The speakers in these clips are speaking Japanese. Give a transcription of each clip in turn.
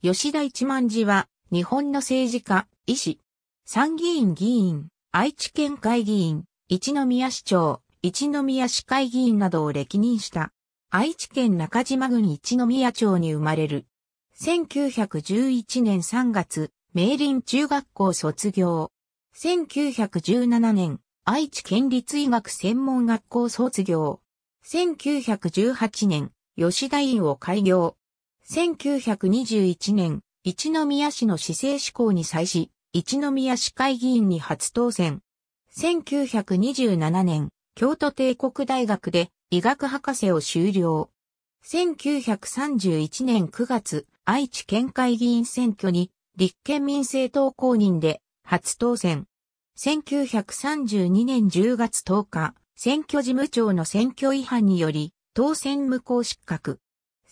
吉田一万寺は、日本の政治家、医師、参議院議員、愛知県会議員、一宮市長、一宮市会議員などを歴任した。愛知県中島郡一宮町に生まれる。1911年3月、明林中学校卒業。1917年、愛知県立医学専門学校卒業。1918年、吉田院を開業。1921年、一宮市の市政志向に際し、一宮市会議員に初当選。1927年、京都帝国大学で医学博士を修了。1931年9月、愛知県会議員選挙に立憲民政党公認で初当選。1932年10月10日、選挙事務長の選挙違反により当選無効失格。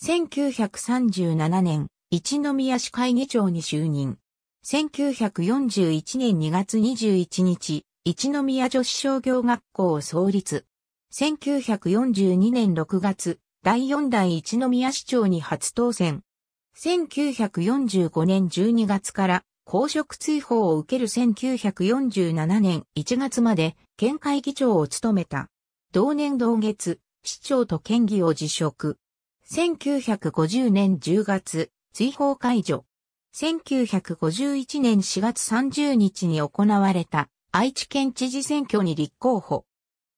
1937年、一宮市会議長に就任。1941年2月21日、一宮女子商業学校を創立。1942年6月、第4代一宮市長に初当選。1945年12月から公職追放を受ける1947年1月まで県会議長を務めた。同年同月、市長と県議を辞職。1950年10月、追放解除。1951年4月30日に行われた愛知県知事選挙に立候補。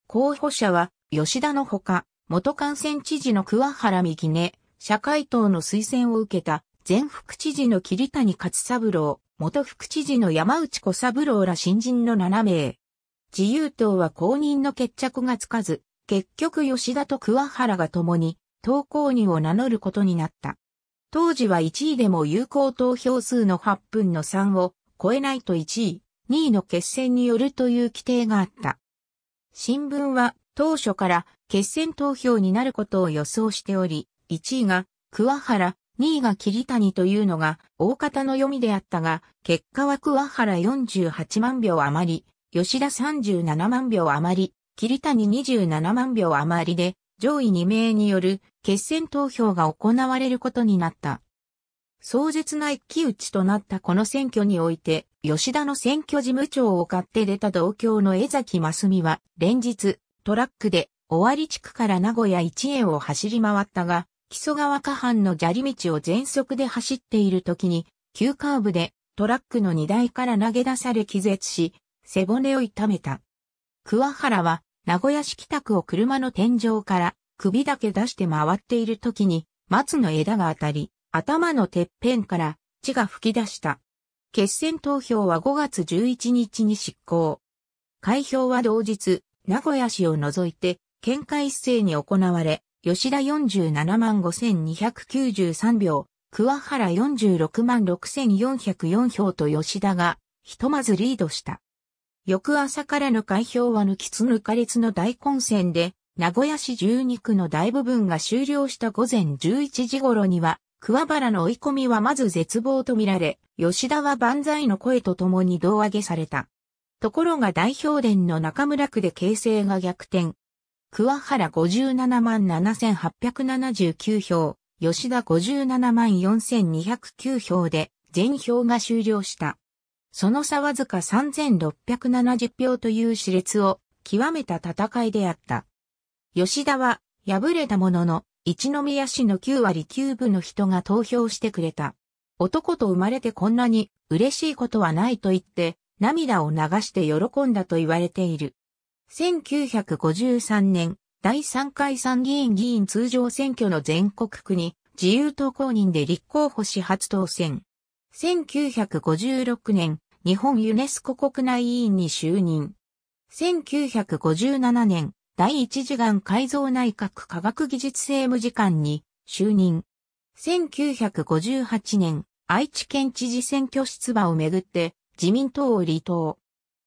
候補者は吉田のほか、元幹線知事の桑原美根、社会党の推薦を受けた前副知事の桐谷勝三郎、元副知事の山内小三郎ら新人の7名。自由党は公認の決着がつかず、結局吉田と桑原が共に投稿人を名乗ることになった。当時は1位でも有効投票数の8分の3を超えないと1位、2位の決戦によるという規定があった。新聞は当初から決戦投票になることを予想しており、1位が桑原、2位が桐谷というのが大方の読みであったが、結果は桑原48万票余り、吉田37万票余り、桐谷27万票余りで上位2名による決選投票が行われることになった。壮絶な一騎打ちとなったこの選挙において、吉田の選挙事務長を買って出た同郷の江崎真美は、連日、トラックで、尾張地区から名古屋一円を走り回ったが、木曽川下半の砂利道を全速で走っている時に、急カーブでトラックの荷台から投げ出され気絶し、背骨を痛めた。桑原は名古屋市北区を車の天井から首だけ出して回っている時に松の枝が当たり、頭のてっぺんから血が噴き出した。決選投票は5月11日に執行。開票は同日、名古屋市を除いて、県会一斉に行われ、吉田47万5293票、桑原46万6404票と吉田が、ひとまずリードした。翌朝からの開票は抜きつ抜かれつの大混戦で、名古屋市12区の大部分が終了した午前11時頃には、桑原の追い込みはまず絶望とみられ、吉田は万歳の声と共に胴上げされた。ところが代表殿の中村区で形勢が逆転。桑原57万7879票、吉田57万4209票で全票が終了した。その差わずか3670票という熾烈を極めた戦いであった。吉田は敗れたものの、一宮市の9割9分の人が投票してくれた。男と生まれてこんなに嬉しいことはないと言って、涙を流して喜んだと言われている。1953年、第3回参議院議員通常選挙の全国区に自由党公認で立候補し初当選。1956年、日本ユネスコ国内委員に就任。1957年、第一次元改造内閣科学技術政務次官に就任。1958年、愛知県知事選挙出馬をめぐって自民党を離党。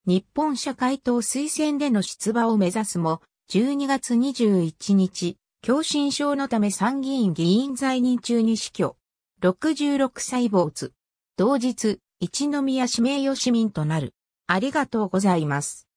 日本社会党推薦での出馬を目指すも、12月21日、狭心症のため参議院議員在任中に死去。66歳坊主。同日、一宮指名誉市民となる。ありがとうございます。